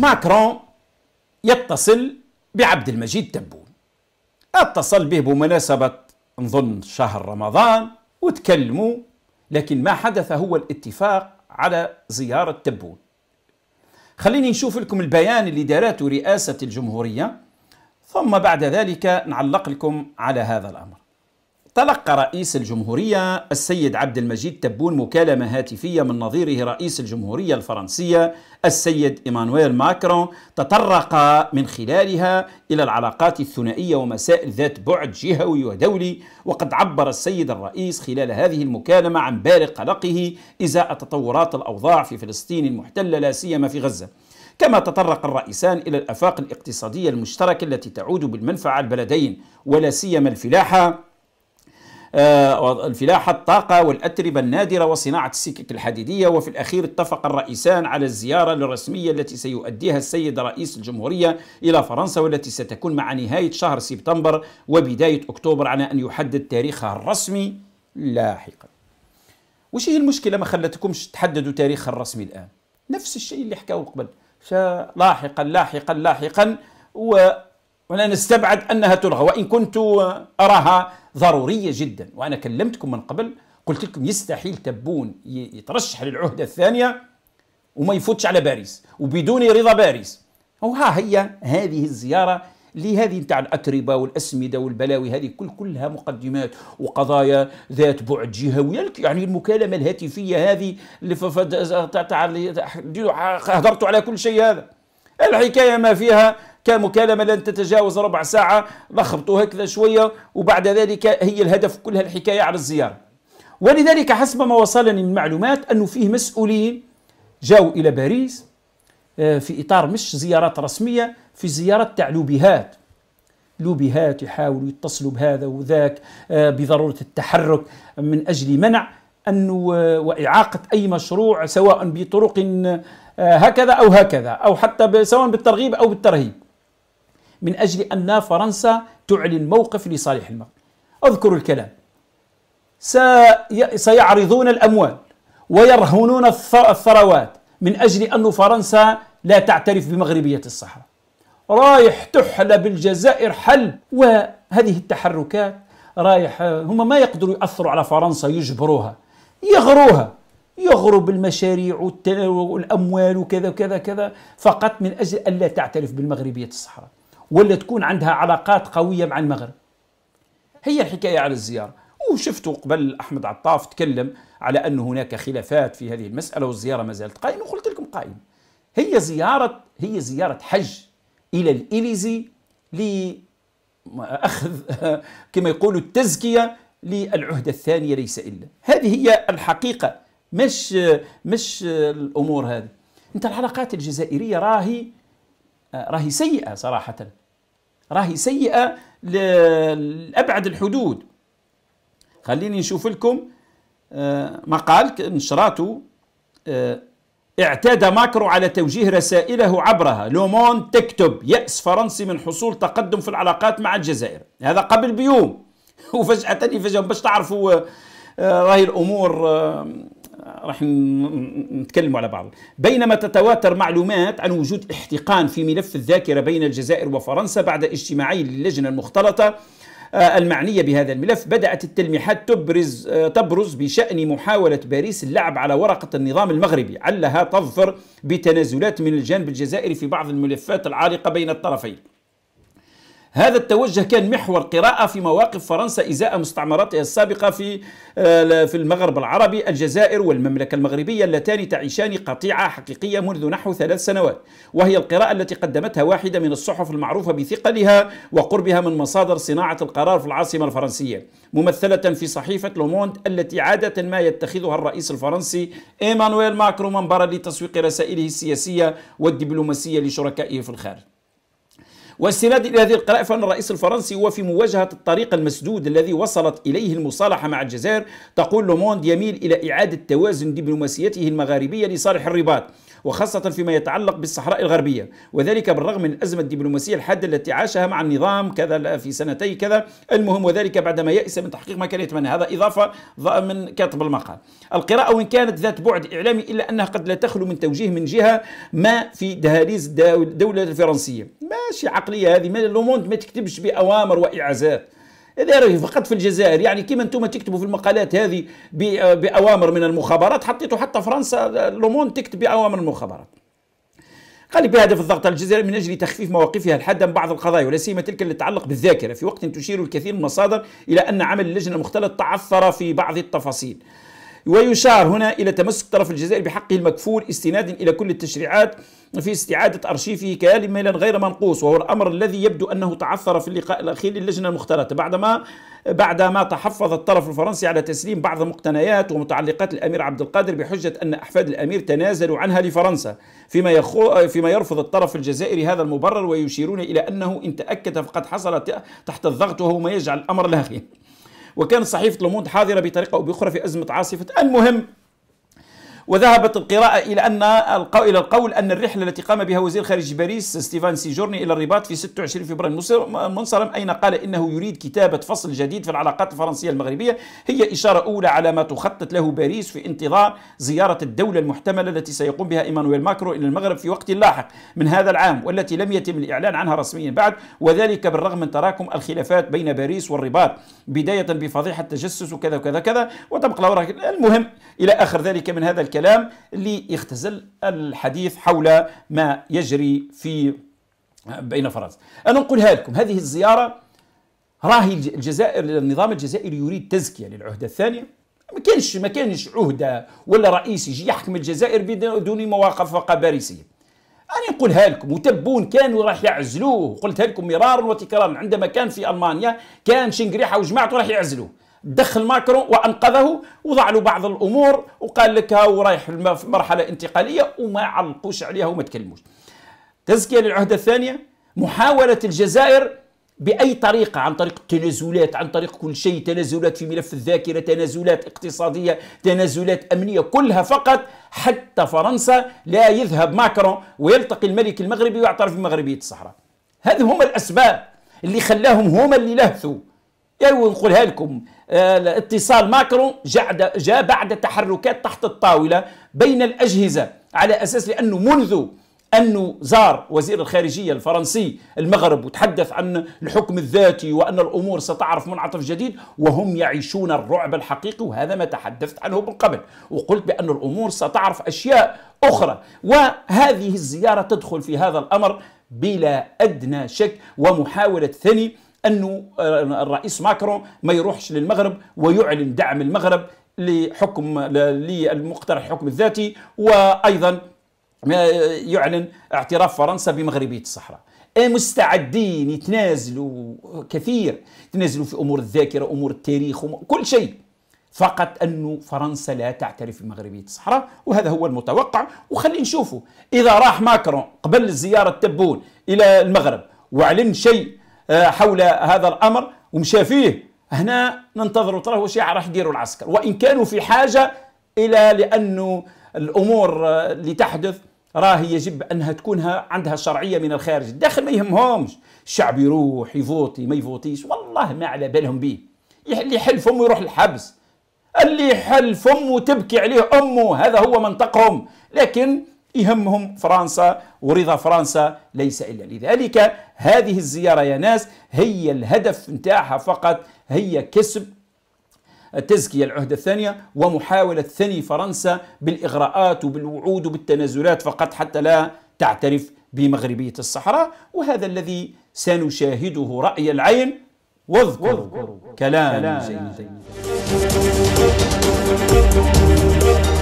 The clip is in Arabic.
ماكرون يتصل بعبد المجيد تبون اتصل به بمناسبة نظن شهر رمضان وتكلموا لكن ما حدث هو الاتفاق على زيارة تبون خليني نشوف لكم البيان اللي دارته رئاسة الجمهورية ثم بعد ذلك نعلق لكم على هذا الأمر تلقى رئيس الجمهورية السيد عبد المجيد تبون مكالمة هاتفية من نظيره رئيس الجمهورية الفرنسية السيد إيمانويل ماكرون تطرق من خلالها إلى العلاقات الثنائية ومسائل ذات بعد جهوي ودولي وقد عبر السيد الرئيس خلال هذه المكالمة عن بارق قلقه إزاء تطورات الأوضاع في فلسطين المحتلة لا سيما في غزة كما تطرق الرئيسان إلى الأفاق الاقتصادية المشتركة التي تعود بالمنفعة البلدين ولا سيما الفلاحة آه، الفلاحة الطاقة والأتربة النادرة وصناعة السكك الحديدية وفي الأخير اتفق الرئيسان على الزيارة الرسمية التي سيؤديها السيد رئيس الجمهورية إلى فرنسا والتي ستكون مع نهاية شهر سبتمبر وبداية أكتوبر على أن يحدد تاريخها الرسمي لاحقا وش هي المشكلة ما خلتكمش تحددوا تاريخها الرسمي الآن نفس الشيء اللي حكاوه قبل لاحقا لاحقا لاحقا و ولا نستبعد أنها تلغى وإن كنت أراها ضرورية جدا وأنا كلمتكم من قبل قلت لكم يستحيل تبون يترشح للعهدة الثانية وما يفوتش على باريس وبدون رضا باريس وها هي هذه الزيارة لهذه نتاع الاتربه والاسمده والبلاوي هذه كل كلها مقدمات وقضايا ذات بعد جهوي يعني المكالمه الهاتفيه هذه اللي هضرتوا على كل شيء هذا الحكايه ما فيها كمكالمة لن تتجاوز ربع ساعة لخبطوا هكذا شوية وبعد ذلك هي الهدف كلها الحكاية على الزيارة ولذلك حسب ما وصلني من معلومات أنه فيه مسؤولين جاءوا إلى باريس آه، في إطار مش زيارات رسمية في زياره تاع لوبيهات لوبيهات يحاولوا يتصلوا بهذا وذاك آه، بضرورة التحرك من أجل منع أنه آه، وإعاقة أي مشروع سواء بطرق هكذا أو هكذا أو حتى سواء بالترغيب أو بالترهيب من أجل أن فرنسا تعلن موقف لصالح المغرب أذكر الكلام سيعرضون الأموال ويرهنون الثروات من أجل أن فرنسا لا تعترف بمغربية الصحراء رايح تحل بالجزائر حل وهذه التحركات رايح هم ما يقدروا يأثروا على فرنسا يجبروها يغروها يغرب بالمشاريع والأموال وكذا وكذا كذا فقط من أجل ألا تعترف بالمغربية الصحراء ولا تكون عندها علاقات قويه مع المغرب هي الحكايه على الزياره وشفتوا قبل احمد عطاف تكلم على ان هناك خلافات في هذه المساله والزياره ما زالت قائمه وقلت لكم قائمه هي زياره هي زياره حج الى الاليزي لأخذ كما يقولوا التزكيه للعهده الثانيه ليس الا هذه هي الحقيقه مش مش الامور هذه انت العلاقات الجزائريه راهي راهي سيئه صراحه راهي سيئه لابعد الحدود خليني نشوف لكم آه، مقال نشراته آه، اعتاد ماكرو على توجيه رسائله عبرها لومون تكتب يأس فرنسي من حصول تقدم في العلاقات مع الجزائر هذا قبل بيوم وفجأة فجأة باش تعرفوا آه، راهي الأمور راح نتكلموا على بعض بينما تتواتر معلومات عن وجود احتقان في ملف الذاكرة بين الجزائر وفرنسا بعد اجتماعي للجنة المختلطة آه، المعنية بهذا الملف بدأت التلميحات تبرز آه، تبرز بشأن محاولة باريس اللعب على ورقة النظام المغربي علها تظفر بتنازلات من الجانب الجزائري في بعض الملفات العالقة بين الطرفين هذا التوجه كان محور قراءة في مواقف فرنسا إزاء مستعمراتها السابقة في آه، في المغرب العربي الجزائر والمملكة المغربية اللتان تعيشان قطيعة حقيقية منذ نحو ثلاث سنوات وهي القراءة التي قدمتها واحدة من الصحف المعروفة بثقلها وقربها من مصادر صناعة القرار في العاصمة الفرنسية ممثلة في صحيفة لوموند التي عادة ما يتخذها الرئيس الفرنسي إيمانويل ماكرون منبرا لتسويق رسائله السياسية والدبلوماسية لشركائه في الخارج واستنادا إلى هذه القراءة فأن الرئيس الفرنسي هو في مواجهة الطريق المسدود الذي وصلت إليه المصالحة مع الجزائر تقول لوموند يميل إلى إعادة توازن دبلوماسيته المغاربية لصالح الرباط وخاصة فيما يتعلق بالصحراء الغربية وذلك بالرغم من الأزمة الدبلوماسية الحادة التي عاشها مع النظام كذا في سنتي كذا المهم وذلك بعدما يأس من تحقيق ما كان يتمنى هذا إضافة من كاتب المقال القراءة وإن كانت ذات بعد إعلامي إلا أنها قد لا تخلو من توجيه من جهة ما في دهاليز الدولة الفرنسية ماشي عقلية هذه ما لوموند ما تكتبش بأوامر وإعازات هذا راهي فقط في الجزائر يعني كيما انتم تكتبوا في المقالات هذه باوامر من المخابرات حطيتوا حتى فرنسا لومون تكتب باوامر المخابرات قال بهدف الضغط على الجزائر من اجل تخفيف مواقفها الحاده من بعض القضايا ولا سيما تلك التي تتعلق بالذاكره في وقت تشير الكثير من المصادر الى ان عمل اللجنه المختلط تعثر في بعض التفاصيل ويشار هنا إلى تمسك طرف الجزائر بحقه المكفول استنادا إلى كل التشريعات في استعادة أرشيفه كاملا غير منقوص وهو الأمر الذي يبدو أنه تعثر في اللقاء الأخير للجنة المختلطة بعدما بعدما تحفظ الطرف الفرنسي على تسليم بعض مقتنيات ومتعلقات الأمير عبد القادر بحجة أن أحفاد الأمير تنازلوا عنها لفرنسا فيما, يخو فيما يرفض الطرف الجزائري هذا المبرر ويشيرون إلى أنه إن تأكد فقد حصل تحت الضغط وهو ما يجعل الأمر لاخي وكانت صحيفة لوموند حاضرة بطريقة أو بأخرى في أزمة عاصفة المهم وذهبت القراءة إلى أن القو... إلى القول أن الرحلة التي قام بها وزير خارج باريس ستيفان سيجورني إلى الرباط في 26 فبراير منصرم أين قال إنه يريد كتابة فصل جديد في العلاقات الفرنسية المغربية هي إشارة أولى على ما تخطط له باريس في انتظار زيارة الدولة المحتملة التي سيقوم بها إيمانويل ماكرو إلى المغرب في وقت لاحق من هذا العام والتي لم يتم الإعلان عنها رسميا بعد وذلك بالرغم من تراكم الخلافات بين باريس والرباط بداية بفضيحة تجسس وكذا وكذا كذا وتبقى المهم إلى آخر ذلك من هذا الكلام الكلام ليختزل الحديث حول ما يجري في بين فرنسا أنا نقولها لكم هذه الزيارة راهي الجزائر النظام الجزائري يريد تزكية للعهدة الثانية ما كانش ما كانش عهدة ولا رئيس يجي يحكم الجزائر بدون مواقف قباريسية أنا نقولها لكم وتبون كانوا راح يعزلوه قلتها لكم مرارا وتكرارا عندما كان في ألمانيا كان شنقريحة وجماعته راح يعزلوه دخل ماكرون وانقذه وضع له بعض الامور وقال لك هاو رايح في مرحله انتقاليه وما علقوش عليها وما تكلموش. تزكيه للعهده الثانيه محاوله الجزائر باي طريقه عن طريق التنازلات عن طريق كل شيء تنازلات في ملف الذاكره تنازلات اقتصاديه تنازلات امنيه كلها فقط حتى فرنسا لا يذهب ماكرون ويلتقي الملك المغربي ويعترف بمغربيه الصحراء هذه هما الاسباب اللي خلاهم هما اللي لهثوا يا يعني نقولها لكم آه، اتصال ماكرون جاء بعد تحركات تحت الطاولة بين الأجهزة على أساس لأنه منذ أنه زار وزير الخارجية الفرنسي المغرب وتحدث عن الحكم الذاتي وأن الأمور ستعرف منعطف جديد وهم يعيشون الرعب الحقيقي وهذا ما تحدثت عنه من قبل وقلت بأن الأمور ستعرف أشياء أخرى وهذه الزيارة تدخل في هذا الأمر بلا أدنى شك ومحاولة ثني انه آه، الرئيس ماكرون ما يروحش للمغرب ويعلن دعم المغرب لحكم للمقترح الحكم الذاتي وايضا آه، يعلن اعتراف فرنسا بمغربيه الصحراء مستعدين يتنازلوا كثير يتنازلوا في امور الذاكره امور التاريخ كل شيء فقط أن فرنسا لا تعترف بمغربية الصحراء وهذا هو المتوقع وخلي نشوفه إذا راح ماكرون قبل زيارة تبون إلى المغرب وعلن شيء آه، حول هذا الامر ومشى فيه هنا ننتظر ترى واش راح يديروا العسكر وان كانوا في حاجه الى لانه الامور آه، اللي تحدث راهي يجب انها تكون عندها شرعيه من الخارج الداخل ما يهمهمش الشعب يروح يفوتي ما يفوتيش والله ما على بالهم به اللي يحل فمه يروح الحبس اللي يحل فمه تبكي عليه امه هذا هو منطقهم لكن يهمهم فرنسا ورضا فرنسا ليس إلا لذلك هذه الزيارة يا ناس هي الهدف نتاعها فقط هي كسب تزكيه العهدة الثانية ومحاولة ثني فرنسا بالإغراءات وبالوعود وبالتنازلات فقط حتى لا تعترف بمغربية الصحراء وهذا الذي سنشاهده رأي العين واذكروا كلام, كلام جيد